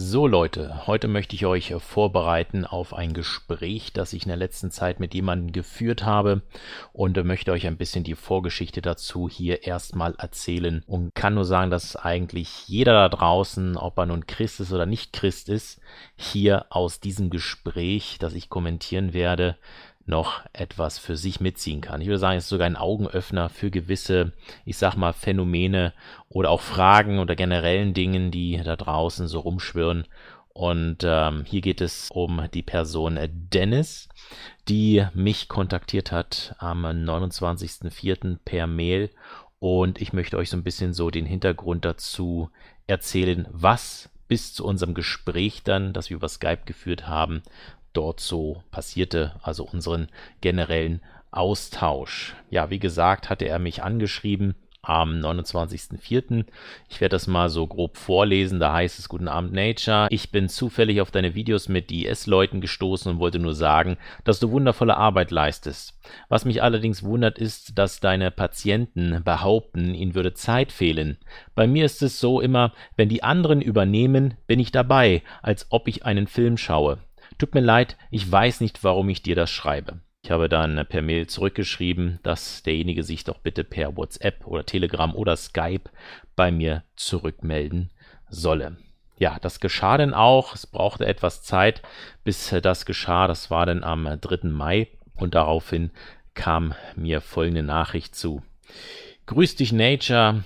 So Leute, heute möchte ich euch vorbereiten auf ein Gespräch, das ich in der letzten Zeit mit jemandem geführt habe und möchte euch ein bisschen die Vorgeschichte dazu hier erstmal erzählen und kann nur sagen, dass eigentlich jeder da draußen, ob er nun Christ ist oder nicht Christ ist, hier aus diesem Gespräch, das ich kommentieren werde, noch etwas für sich mitziehen kann. Ich würde sagen, es ist sogar ein Augenöffner für gewisse, ich sag mal, Phänomene oder auch Fragen oder generellen Dingen, die da draußen so rumschwirren. Und ähm, hier geht es um die Person Dennis, die mich kontaktiert hat am 29.04. per Mail. Und ich möchte euch so ein bisschen so den Hintergrund dazu erzählen, was bis zu unserem Gespräch dann, das wir über Skype geführt haben, dort so passierte, also unseren generellen Austausch. Ja, wie gesagt, hatte er mich angeschrieben am 29.04. Ich werde das mal so grob vorlesen. Da heißt es, guten Abend Nature. Ich bin zufällig auf deine Videos mit DIS-Leuten gestoßen und wollte nur sagen, dass du wundervolle Arbeit leistest. Was mich allerdings wundert ist, dass deine Patienten behaupten, ihnen würde Zeit fehlen. Bei mir ist es so immer, wenn die anderen übernehmen, bin ich dabei, als ob ich einen Film schaue. Tut mir leid, ich weiß nicht, warum ich dir das schreibe. Ich habe dann per Mail zurückgeschrieben, dass derjenige sich doch bitte per WhatsApp oder Telegram oder Skype bei mir zurückmelden solle. Ja, das geschah dann auch. Es brauchte etwas Zeit, bis das geschah. Das war dann am 3. Mai und daraufhin kam mir folgende Nachricht zu. Grüß dich, Nature.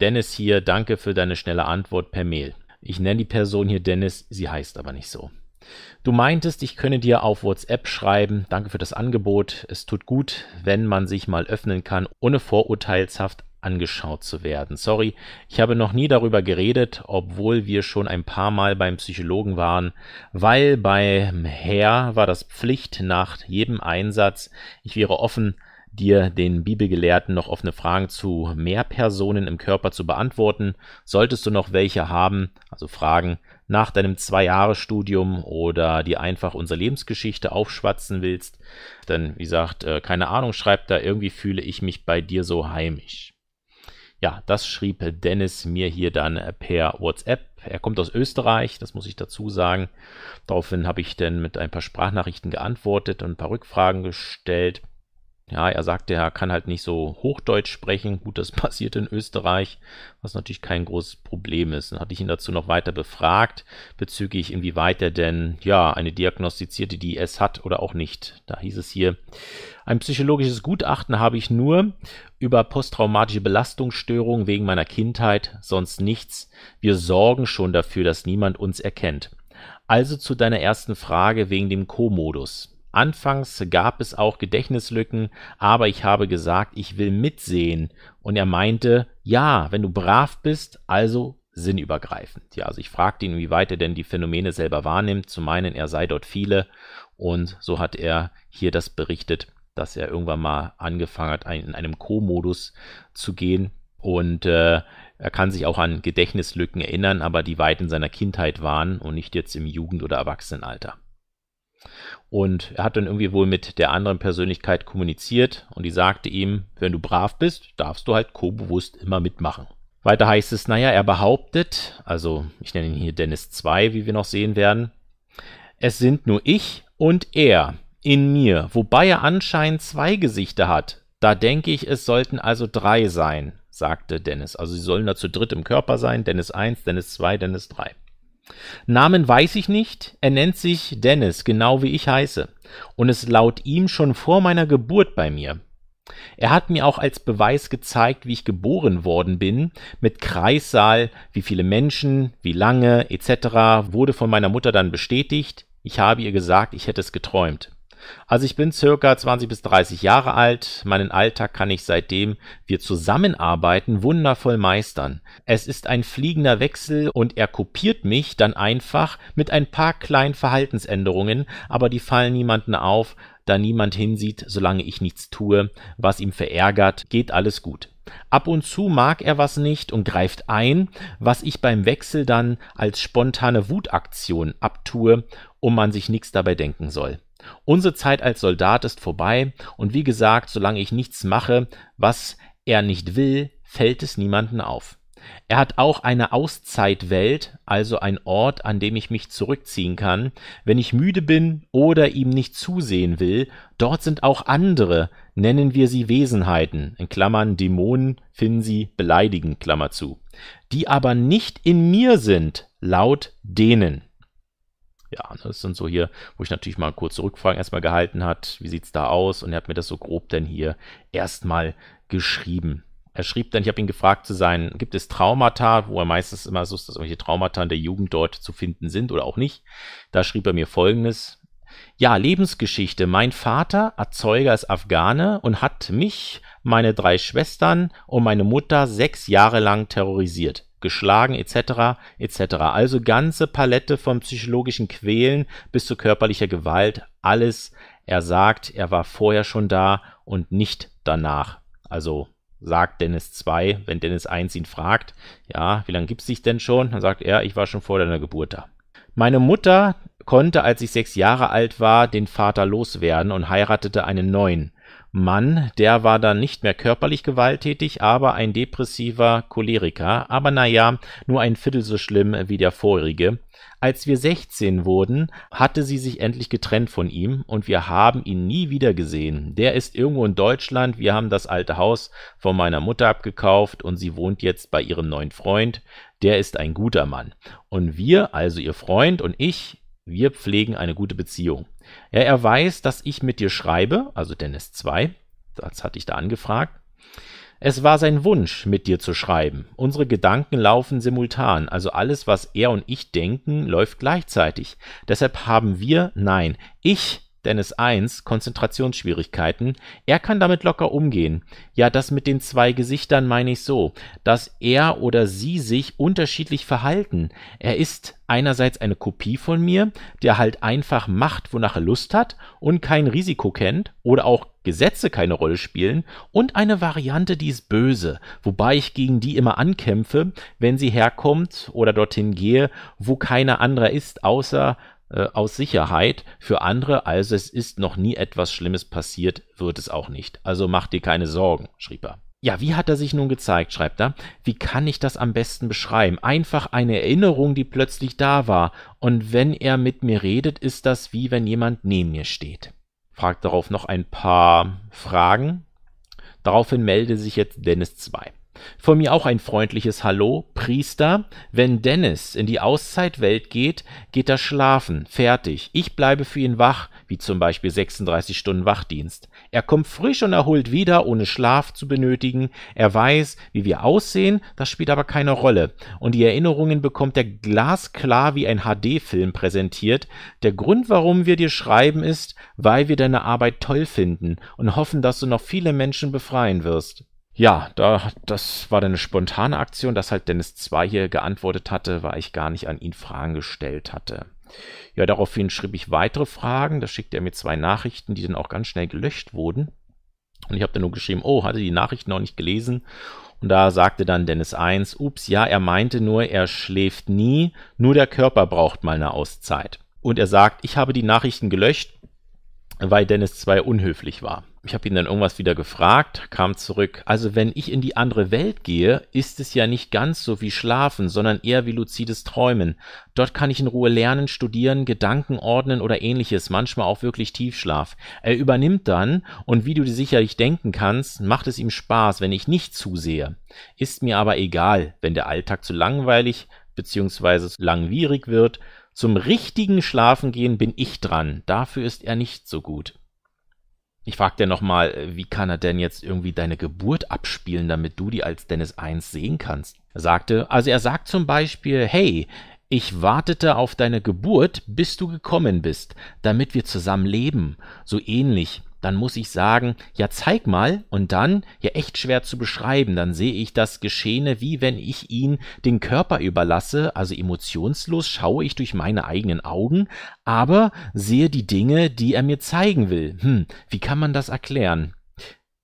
Dennis hier, danke für deine schnelle Antwort per Mail. Ich nenne die Person hier Dennis, sie heißt aber nicht so. Du meintest, ich könne dir auf WhatsApp schreiben. Danke für das Angebot. Es tut gut, wenn man sich mal öffnen kann, ohne vorurteilshaft angeschaut zu werden. Sorry, ich habe noch nie darüber geredet, obwohl wir schon ein paar Mal beim Psychologen waren, weil beim Herr war das Pflicht nach jedem Einsatz. Ich wäre offen, dir den Bibelgelehrten noch offene Fragen zu mehr Personen im Körper zu beantworten. Solltest du noch welche haben, also Fragen, nach deinem Zwei-Jahres-Studium oder dir einfach unsere Lebensgeschichte aufschwatzen willst, dann, wie gesagt, äh, keine Ahnung, schreibt da, irgendwie fühle ich mich bei dir so heimisch. Ja, das schrieb Dennis mir hier dann per WhatsApp. Er kommt aus Österreich, das muss ich dazu sagen. Daraufhin habe ich dann mit ein paar Sprachnachrichten geantwortet und ein paar Rückfragen gestellt ja, er sagte, er kann halt nicht so Hochdeutsch sprechen. Gut, das passiert in Österreich, was natürlich kein großes Problem ist. Dann hatte ich ihn dazu noch weiter befragt, bezüglich inwieweit er denn, ja, eine diagnostizierte DIS hat oder auch nicht. Da hieß es hier, ein psychologisches Gutachten habe ich nur über posttraumatische Belastungsstörungen wegen meiner Kindheit, sonst nichts. Wir sorgen schon dafür, dass niemand uns erkennt. Also zu deiner ersten Frage wegen dem Co-Modus. Anfangs gab es auch Gedächtnislücken, aber ich habe gesagt, ich will mitsehen. Und er meinte, ja, wenn du brav bist, also sinnübergreifend. Ja, also ich fragte ihn, wie weit er denn die Phänomene selber wahrnimmt, zu meinen, er sei dort viele. Und so hat er hier das berichtet, dass er irgendwann mal angefangen hat, in einem Co-Modus zu gehen. Und äh, er kann sich auch an Gedächtnislücken erinnern, aber die weit in seiner Kindheit waren und nicht jetzt im Jugend- oder Erwachsenenalter. Und er hat dann irgendwie wohl mit der anderen Persönlichkeit kommuniziert und die sagte ihm, wenn du brav bist, darfst du halt co-bewusst immer mitmachen. Weiter heißt es, naja, er behauptet, also ich nenne ihn hier Dennis 2, wie wir noch sehen werden, es sind nur ich und er in mir, wobei er anscheinend zwei Gesichter hat. Da denke ich, es sollten also drei sein, sagte Dennis. Also sie sollen da zu dritt im Körper sein, Dennis 1, Dennis 2, Dennis 3. Namen weiß ich nicht, er nennt sich Dennis, genau wie ich heiße, und ist laut ihm schon vor meiner Geburt bei mir. Er hat mir auch als Beweis gezeigt, wie ich geboren worden bin, mit Kreissaal, wie viele Menschen, wie lange etc. wurde von meiner Mutter dann bestätigt, ich habe ihr gesagt, ich hätte es geträumt. Also ich bin circa 20 bis 30 Jahre alt. Meinen Alltag kann ich seitdem wir zusammenarbeiten wundervoll meistern. Es ist ein fliegender Wechsel und er kopiert mich dann einfach mit ein paar kleinen Verhaltensänderungen, aber die fallen niemanden auf, da niemand hinsieht, solange ich nichts tue, was ihm verärgert, geht alles gut. Ab und zu mag er was nicht und greift ein, was ich beim Wechsel dann als spontane Wutaktion abtue, um man sich nichts dabei denken soll. Unsere Zeit als Soldat ist vorbei und wie gesagt, solange ich nichts mache, was er nicht will, fällt es niemanden auf. Er hat auch eine Auszeitwelt, also ein Ort, an dem ich mich zurückziehen kann, wenn ich müde bin oder ihm nicht zusehen will. Dort sind auch andere, nennen wir sie Wesenheiten, in Klammern Dämonen, finden sie beleidigen, Klammer zu, die aber nicht in mir sind, laut denen ja, ne, das sind so hier, wo ich natürlich mal kurze Rückfragen erstmal gehalten hat. Wie sieht es da aus? Und er hat mir das so grob denn hier erstmal geschrieben. Er schrieb dann, ich habe ihn gefragt zu sein, gibt es Traumata, wo er meistens immer so ist, dass irgendwelche Traumata in der Jugend dort zu finden sind oder auch nicht. Da schrieb er mir folgendes. Ja, Lebensgeschichte. Mein Vater, Erzeuger, ist Afghane und hat mich, meine drei Schwestern und meine Mutter sechs Jahre lang terrorisiert geschlagen etc. etc. Also ganze Palette von psychologischen Quälen bis zu körperlicher Gewalt, alles. Er sagt, er war vorher schon da und nicht danach. Also sagt Dennis 2, wenn Dennis 1 ihn fragt, ja, wie lange gibt es dich denn schon? Dann sagt er, ich war schon vor deiner Geburt da. Meine Mutter konnte, als ich sechs Jahre alt war, den Vater loswerden und heiratete einen neuen. Mann, der war dann nicht mehr körperlich gewalttätig, aber ein depressiver Choleriker, aber naja, nur ein Viertel so schlimm wie der vorige. Als wir 16 wurden, hatte sie sich endlich getrennt von ihm und wir haben ihn nie wieder gesehen. Der ist irgendwo in Deutschland, wir haben das alte Haus von meiner Mutter abgekauft und sie wohnt jetzt bei ihrem neuen Freund. Der ist ein guter Mann. Und wir, also ihr Freund und ich, wir pflegen eine gute Beziehung. Ja, er weiß, dass ich mit dir schreibe, also Dennis 2, das hatte ich da angefragt. Es war sein Wunsch, mit dir zu schreiben. Unsere Gedanken laufen simultan, also alles, was er und ich denken, läuft gleichzeitig. Deshalb haben wir, nein, ich Dennis 1 Konzentrationsschwierigkeiten, er kann damit locker umgehen. Ja, das mit den zwei Gesichtern meine ich so, dass er oder sie sich unterschiedlich verhalten. Er ist einerseits eine Kopie von mir, der halt einfach macht, wonach er Lust hat und kein Risiko kennt oder auch Gesetze keine Rolle spielen und eine Variante, die ist böse, wobei ich gegen die immer ankämpfe, wenn sie herkommt oder dorthin gehe, wo keiner anderer ist, außer äh, aus Sicherheit für andere, also es ist noch nie etwas Schlimmes passiert, wird es auch nicht. Also mach dir keine Sorgen, schrieb er. Ja, wie hat er sich nun gezeigt, schreibt er. Wie kann ich das am besten beschreiben? Einfach eine Erinnerung, die plötzlich da war. Und wenn er mit mir redet, ist das wie wenn jemand neben mir steht. Fragt darauf noch ein paar Fragen. Daraufhin melde sich jetzt Dennis 2. Von mir auch ein freundliches Hallo, Priester. Wenn Dennis in die Auszeitwelt geht, geht er schlafen, fertig. Ich bleibe für ihn wach, wie zum Beispiel 36 Stunden Wachdienst. Er kommt frisch und erholt wieder, ohne Schlaf zu benötigen. Er weiß, wie wir aussehen, das spielt aber keine Rolle. Und die Erinnerungen bekommt er glasklar wie ein HD-Film präsentiert. Der Grund, warum wir dir schreiben, ist, weil wir deine Arbeit toll finden und hoffen, dass du noch viele Menschen befreien wirst ja, da, das war dann eine spontane Aktion, dass halt Dennis 2 hier geantwortet hatte, weil ich gar nicht an ihn Fragen gestellt hatte. Ja, daraufhin schrieb ich weitere Fragen, da schickte er mir zwei Nachrichten, die dann auch ganz schnell gelöscht wurden. Und ich habe dann nur geschrieben, oh, hatte die Nachrichten noch nicht gelesen. Und da sagte dann Dennis 1, ups, ja, er meinte nur, er schläft nie, nur der Körper braucht mal eine Auszeit. Und er sagt, ich habe die Nachrichten gelöscht, weil Dennis 2 unhöflich war. Ich habe ihn dann irgendwas wieder gefragt, kam zurück. Also wenn ich in die andere Welt gehe, ist es ja nicht ganz so wie Schlafen, sondern eher wie luzides Träumen. Dort kann ich in Ruhe lernen, studieren, Gedanken ordnen oder ähnliches, manchmal auch wirklich Tiefschlaf. Er übernimmt dann, und wie du dir sicherlich denken kannst, macht es ihm Spaß, wenn ich nicht zusehe. Ist mir aber egal, wenn der Alltag zu langweilig bzw. langwierig wird, zum richtigen Schlafengehen bin ich dran. Dafür ist er nicht so gut. Ich frag dir nochmal, äh, wie kann er denn jetzt irgendwie deine Geburt abspielen, damit du die als Dennis 1 sehen kannst? Er sagte, also er sagt zum Beispiel, hey, ich wartete auf deine Geburt, bis du gekommen bist, damit wir zusammen leben. So ähnlich dann muss ich sagen, ja zeig mal und dann, ja echt schwer zu beschreiben, dann sehe ich das Geschehene, wie wenn ich ihn den Körper überlasse, also emotionslos schaue ich durch meine eigenen Augen, aber sehe die Dinge, die er mir zeigen will. Hm, wie kann man das erklären?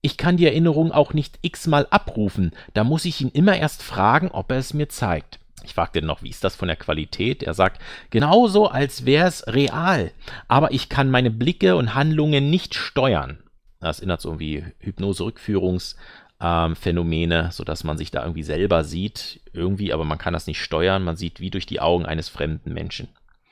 Ich kann die Erinnerung auch nicht x-mal abrufen, da muss ich ihn immer erst fragen, ob er es mir zeigt. Ich fragte noch, wie ist das von der Qualität? Er sagt, genauso als wäre es real, aber ich kann meine Blicke und Handlungen nicht steuern. Das erinnert so irgendwie hypnose rückführungsphänomene ähm, sodass man sich da irgendwie selber sieht, irgendwie, aber man kann das nicht steuern, man sieht wie durch die Augen eines fremden Menschen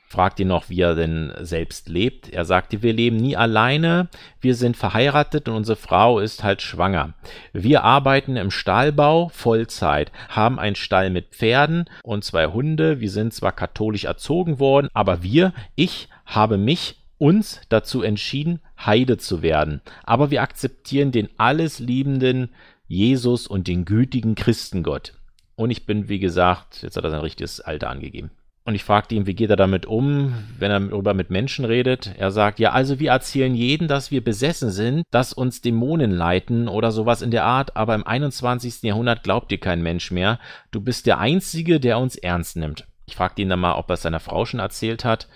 fragt ihn noch, wie er denn selbst lebt. Er sagte, wir leben nie alleine, wir sind verheiratet und unsere Frau ist halt schwanger. Wir arbeiten im Stahlbau Vollzeit, haben einen Stall mit Pferden und zwei Hunde. Wir sind zwar katholisch erzogen worden, aber wir, ich, habe mich uns dazu entschieden, Heide zu werden. Aber wir akzeptieren den alles liebenden Jesus und den gütigen Christengott. Und ich bin, wie gesagt, jetzt hat er sein richtiges Alter angegeben. Und ich fragte ihn, wie geht er damit um, wenn er darüber mit Menschen redet. Er sagt, ja, also wir erzählen jeden, dass wir besessen sind, dass uns Dämonen leiten oder sowas in der Art, aber im 21. Jahrhundert glaubt dir kein Mensch mehr. Du bist der Einzige, der uns ernst nimmt. Ich fragte ihn dann mal, ob er es seiner Frau schon erzählt hat.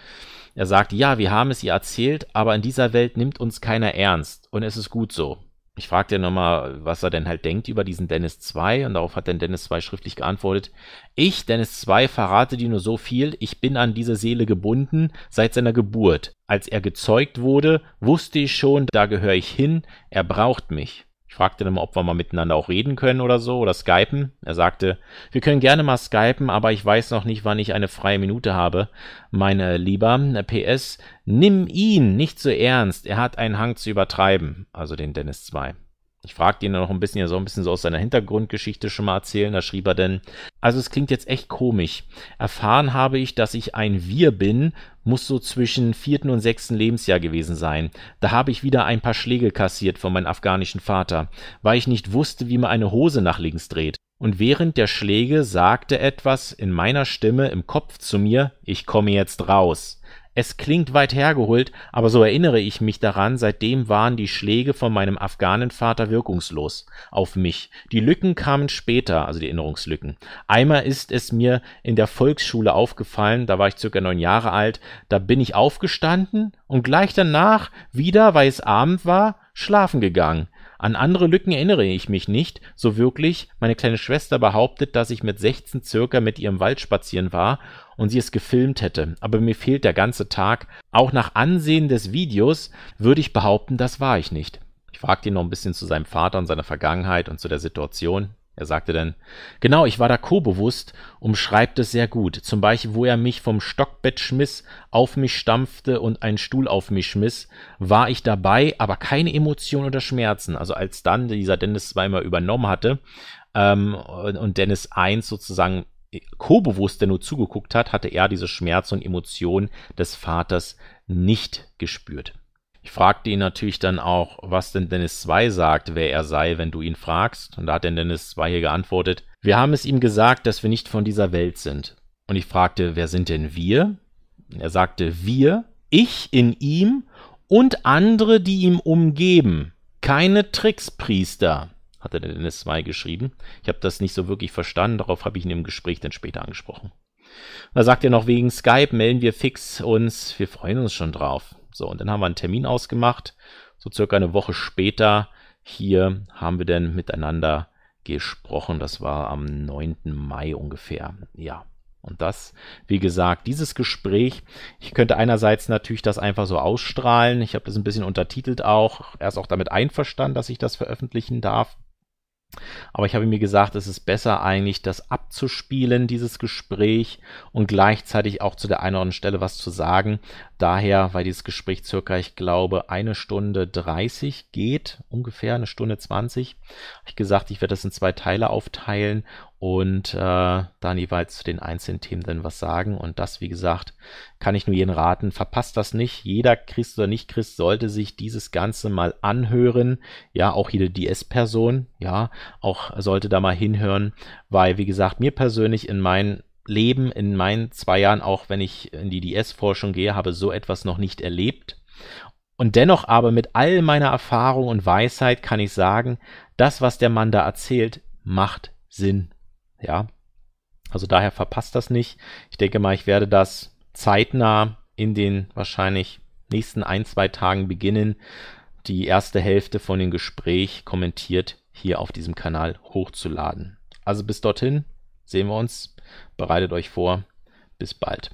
Er sagt, ja, wir haben es ihr erzählt, aber in dieser Welt nimmt uns keiner ernst und es ist gut so ich fragte nochmal, was er denn halt denkt über diesen Dennis 2 und darauf hat dann Dennis 2 schriftlich geantwortet. Ich, Dennis 2, verrate dir nur so viel, ich bin an diese Seele gebunden seit seiner Geburt. Als er gezeugt wurde, wusste ich schon, da gehöre ich hin, er braucht mich. Ich fragte dann mal, ob wir mal miteinander auch reden können oder so oder skypen. Er sagte, wir können gerne mal skypen, aber ich weiß noch nicht, wann ich eine freie Minute habe. Meine Lieber, PS, nimm ihn nicht so ernst. Er hat einen Hang zu übertreiben. Also den Dennis 2 ich fragte ihn dann noch ein bisschen, er soll ein bisschen so aus seiner Hintergrundgeschichte schon mal erzählen. Da schrieb er denn, also es klingt jetzt echt komisch. Erfahren habe ich, dass ich ein Wir bin, muss so zwischen vierten und sechsten Lebensjahr gewesen sein. Da habe ich wieder ein paar Schläge kassiert von meinem afghanischen Vater, weil ich nicht wusste, wie man eine Hose nach links dreht. Und während der Schläge sagte etwas in meiner Stimme im Kopf zu mir, ich komme jetzt raus. Es klingt weit hergeholt, aber so erinnere ich mich daran, seitdem waren die Schläge von meinem Afghanenvater wirkungslos auf mich. Die Lücken kamen später, also die Erinnerungslücken. Einmal ist es mir in der Volksschule aufgefallen, da war ich circa neun Jahre alt, da bin ich aufgestanden und gleich danach wieder, weil es Abend war, schlafen gegangen. An andere Lücken erinnere ich mich nicht, so wirklich. Meine kleine Schwester behauptet, dass ich mit 16 circa mit ihrem Wald spazieren war und sie es gefilmt hätte, aber mir fehlt der ganze Tag. Auch nach Ansehen des Videos würde ich behaupten, das war ich nicht. Ich fragte ihn noch ein bisschen zu seinem Vater und seiner Vergangenheit und zu der Situation. Er sagte dann, genau, ich war da co-bewusst, umschreibt es sehr gut. Zum Beispiel, wo er mich vom Stockbett schmiss, auf mich stampfte und einen Stuhl auf mich schmiss, war ich dabei, aber keine Emotion oder Schmerzen. Also als dann dieser Dennis zweimal übernommen hatte ähm, und Dennis 1 sozusagen co-bewusst der nur zugeguckt hat, hatte er diese Schmerz und Emotionen des Vaters nicht gespürt. Ich fragte ihn natürlich dann auch, was denn Dennis 2 sagt, wer er sei, wenn du ihn fragst. Und da hat denn Dennis 2 hier geantwortet, wir haben es ihm gesagt, dass wir nicht von dieser Welt sind. Und ich fragte, wer sind denn wir? Er sagte, wir, ich in ihm und andere, die ihm umgeben. Keine Trickspriester, hatte der Dennis 2 geschrieben. Ich habe das nicht so wirklich verstanden, darauf habe ich ihn im Gespräch dann später angesprochen. da sagt er noch, wegen Skype melden wir fix uns, wir freuen uns schon drauf. So, und dann haben wir einen Termin ausgemacht, so circa eine Woche später. Hier haben wir dann miteinander gesprochen, das war am 9. Mai ungefähr, ja. Und das, wie gesagt, dieses Gespräch, ich könnte einerseits natürlich das einfach so ausstrahlen. Ich habe das ein bisschen untertitelt auch. Er ist auch damit einverstanden, dass ich das veröffentlichen darf. Aber ich habe mir gesagt, es ist besser eigentlich, das abzuspielen, dieses Gespräch, und gleichzeitig auch zu der einen oder anderen Stelle was zu sagen, daher, weil dieses Gespräch circa, ich glaube, eine Stunde 30 geht, ungefähr eine Stunde 20, habe ich gesagt, ich werde das in zwei Teile aufteilen und äh, dann jeweils zu den einzelnen Themen dann was sagen. Und das, wie gesagt, kann ich nur jeden raten. Verpasst das nicht. Jeder Christ oder Nicht-Christ sollte sich dieses Ganze mal anhören. Ja, auch jede DS-Person, ja, auch sollte da mal hinhören, weil, wie gesagt, mir persönlich in meinen Leben in meinen zwei Jahren, auch wenn ich in die DS-Forschung gehe, habe so etwas noch nicht erlebt. Und dennoch aber mit all meiner Erfahrung und Weisheit kann ich sagen, das, was der Mann da erzählt, macht Sinn. Ja. Also daher verpasst das nicht. Ich denke mal, ich werde das zeitnah in den wahrscheinlich nächsten ein, zwei Tagen beginnen, die erste Hälfte von dem Gespräch kommentiert hier auf diesem Kanal hochzuladen. Also bis dorthin sehen wir uns Bereitet euch vor. Bis bald.